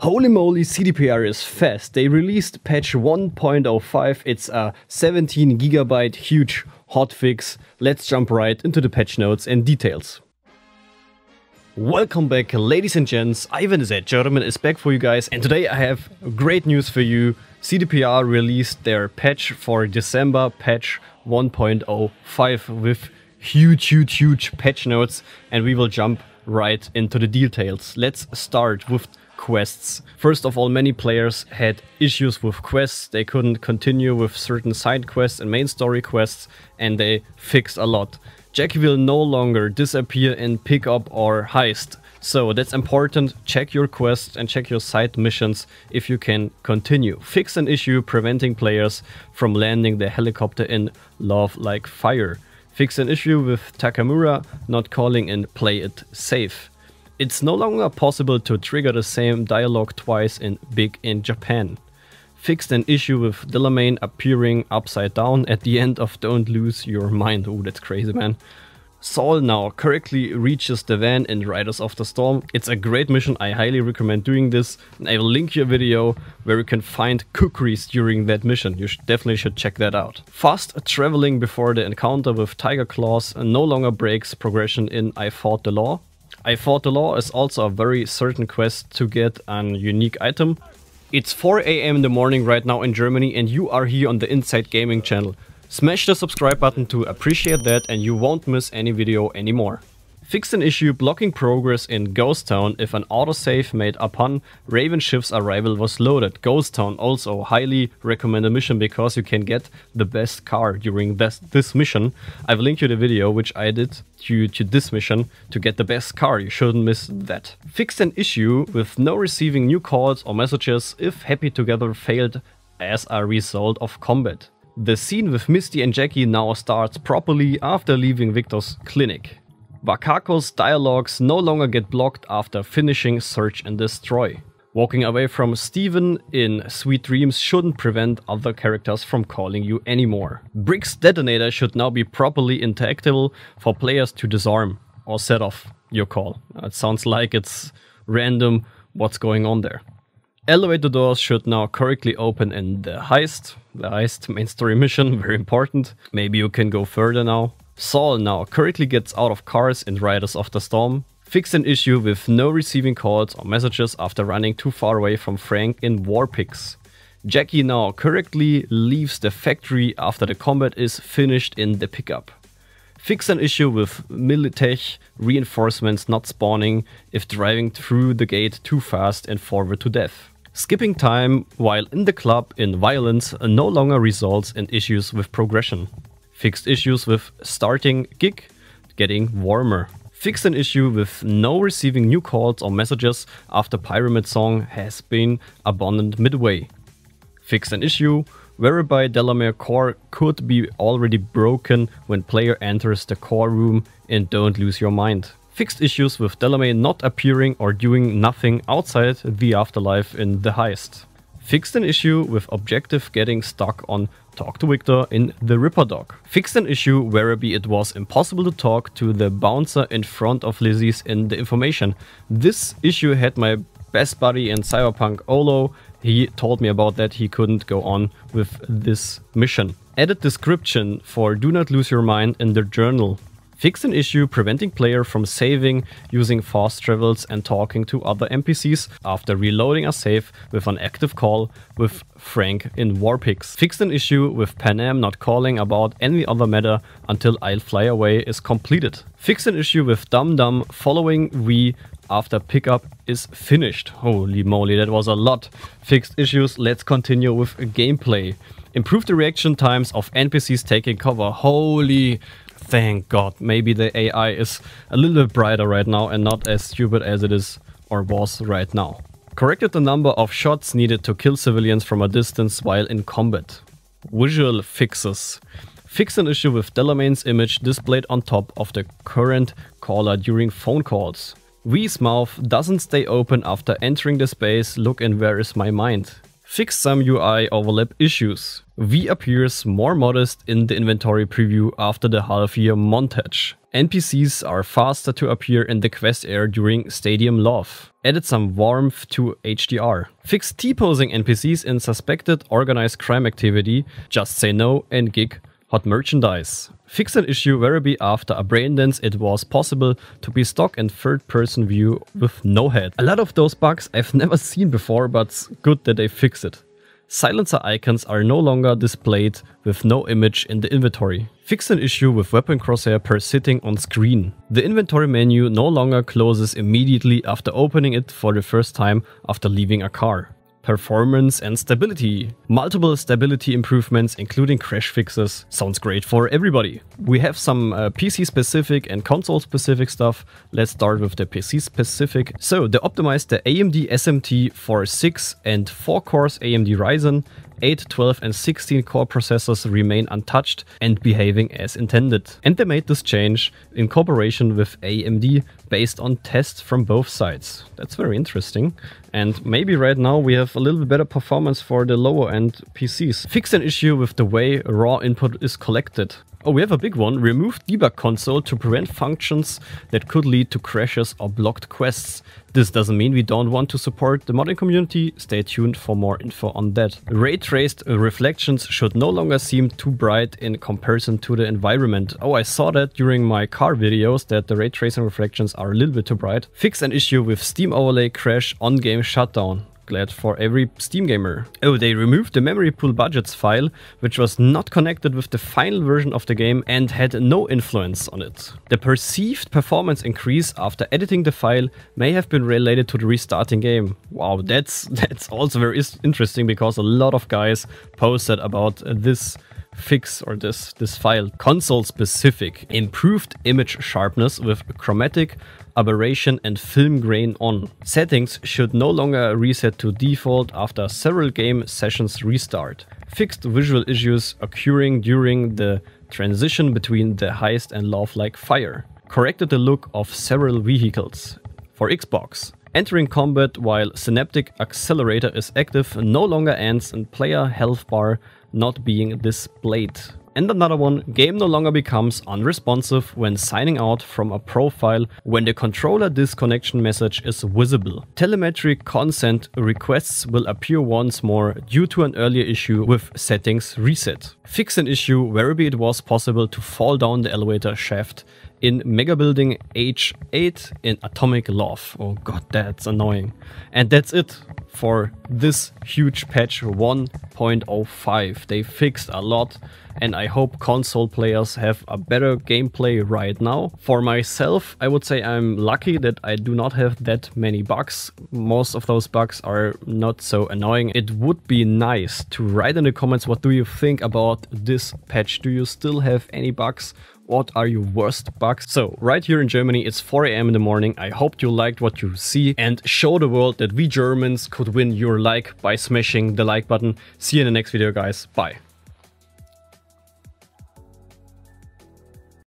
Holy moly, CDPR is fast. They released patch 1.05. It's a 17 gigabyte huge hotfix. Let's jump right into the patch notes and details. Welcome back, ladies and gents. Ivan Z. German is back for you guys, and today I have great news for you. CDPR released their patch for December, patch 1.05, with huge, huge, huge patch notes, and we will jump right into the details. Let's start with quests. First of all, many players had issues with quests. They couldn't continue with certain side quests and main story quests, and they fixed a lot. Jackie will no longer disappear in pickup or heist. So that's important. Check your quests and check your side missions if you can continue. Fix an issue preventing players from landing the helicopter in Love Like Fire. Fix an issue with Takamura not calling and play it safe. It's no longer possible to trigger the same dialogue twice in Big in Japan. Fixed an issue with Delamain appearing upside down at the end of Don't Lose Your Mind. Oh, that's crazy, man. Saul now correctly reaches the van in Riders of the Storm. It's a great mission, I highly recommend doing this. And I will link your video where you can find cookeries during that mission. You should, definitely should check that out. Fast traveling before the encounter with Tiger Claws no longer breaks progression in I Fought the Law. I Fought the Law is also a very certain quest to get an unique item. It's 4 am in the morning right now in Germany and you are here on the Inside Gaming channel. Smash the subscribe button to appreciate that and you won't miss any video anymore. Fix an issue blocking progress in Ghost Town if an autosave made upon Raven Shift's arrival was loaded. Ghost Town also highly recommend a mission because you can get the best car during this, this mission. I've linked you the video which I did due to this mission to get the best car. You shouldn't miss that. Fix an issue with no receiving new calls or messages if Happy Together failed as a result of combat. The scene with Misty and Jackie now starts properly after leaving Victor's clinic. Wakako's dialogues no longer get blocked after finishing Search and Destroy. Walking away from Steven in Sweet Dreams shouldn't prevent other characters from calling you anymore. Brick's detonator should now be properly interactable for players to disarm or set off your call. It sounds like it's random what's going on there. Elevator doors should now correctly open in the heist. The heist main story mission, very important. Maybe you can go further now. Saul now correctly gets out of cars and riders of the storm, fixed an issue with no receiving calls or messages after running too far away from Frank in Warpix. Jackie now correctly leaves the factory after the combat is finished in the pickup. Fix an issue with Militech reinforcements not spawning if driving through the gate too fast and forward to death. Skipping time while in the club in violence no longer results in issues with progression fixed issues with starting gig, getting warmer. Fixed an issue with no receiving new calls or messages after Pyramid Song has been abandoned midway. Fixed an issue whereby Delamere core could be already broken when player enters the core room and don't lose your mind. Fixed issues with Delamere not appearing or doing nothing outside the afterlife in the heist fixed an issue with Objective getting stuck on Talk to Victor in the Ripper Dock. Fixed an issue whereby it was impossible to talk to the bouncer in front of Lizzie's in the information. This issue had my best buddy in Cyberpunk Olo. He told me about that he couldn't go on with this mission. Edit description for Do Not Lose Your Mind in the journal Fix an issue preventing player from saving using fast travels and talking to other NPCs after reloading a save with an active call with Frank in Warpix. Fix an issue with Pan not calling about any other matter until I'll Fly Away is completed. Fix an issue with Dum Dum following We after pickup is finished. Holy moly, that was a lot. Fixed issues, let's continue with gameplay. Improve the reaction times of NPCs taking cover. Holy thank God. Maybe the AI is a little bit brighter right now and not as stupid as it is or was right now. Corrected the number of shots needed to kill civilians from a distance while in combat. Visual fixes. Fix an issue with Delamain's image displayed on top of the current caller during phone calls. V's mouth doesn't stay open after entering the space, look and where is my mind fix some UI overlap issues. V appears more modest in the inventory preview after the half year montage. NPCs are faster to appear in the quest air during Stadium Love. Added some warmth to HDR. Fixed T-posing NPCs in suspected organized crime activity, Just Say No and Gig Hot merchandise. Fix an issue Werribee after a dance it was possible to be stock and third person view with no head. A lot of those bugs I've never seen before, but good that they fix it. Silencer icons are no longer displayed with no image in the inventory. Fix an issue with weapon crosshair per sitting on screen. The inventory menu no longer closes immediately after opening it for the first time after leaving a car performance and stability. Multiple stability improvements including crash fixes. Sounds great for everybody. We have some uh, PC specific and console specific stuff. Let's start with the PC specific. So they optimized the AMD SMT for 6 and 4 cores AMD Ryzen 8, 12, and 16 core processors remain untouched and behaving as intended. And they made this change in cooperation with AMD based on tests from both sides. That's very interesting. And maybe right now we have a little bit better performance for the lower end PCs. Fix an issue with the way raw input is collected. Oh, we have a big one. Remove debug console to prevent functions that could lead to crashes or blocked quests. This doesn't mean we don't want to support the modding community. Stay tuned for more info on that. Ray traced reflections should no longer seem too bright in comparison to the environment. Oh, I saw that during my car videos that the ray tracing reflections are a little bit too bright. Fix an issue with Steam overlay crash on game shutdown. Glad for every Steam gamer. Oh, they removed the memory pool budgets file, which was not connected with the final version of the game and had no influence on it. The perceived performance increase after editing the file may have been related to the restarting game. Wow, that's that's also very interesting because a lot of guys posted about uh, this fix or this, this file console specific improved image sharpness with chromatic aberration and film grain on. Settings should no longer reset to default after several game sessions restart. Fixed visual issues occurring during the transition between the heist and love like fire. Corrected the look of several vehicles. For Xbox, entering combat while synaptic accelerator is active no longer ends in player health bar not being displayed. And another one, game no longer becomes unresponsive when signing out from a profile when the controller disconnection message is visible. Telemetry consent requests will appear once more due to an earlier issue with settings reset. Fix an issue whereby it was possible to fall down the elevator shaft in Mega Building H8 in Atomic Love. Oh god, that's annoying. And that's it for this huge patch 1.05. They fixed a lot and I hope console players have a better gameplay right now. For myself, I would say I'm lucky that I do not have that many bugs. Most of those bugs are not so annoying. It would be nice to write in the comments what do you think about this patch. Do you still have any bugs what are your worst bugs? So right here in Germany, it's 4 a.m. in the morning. I hope you liked what you see and show the world that we Germans could win your like by smashing the like button. See you in the next video, guys. Bye.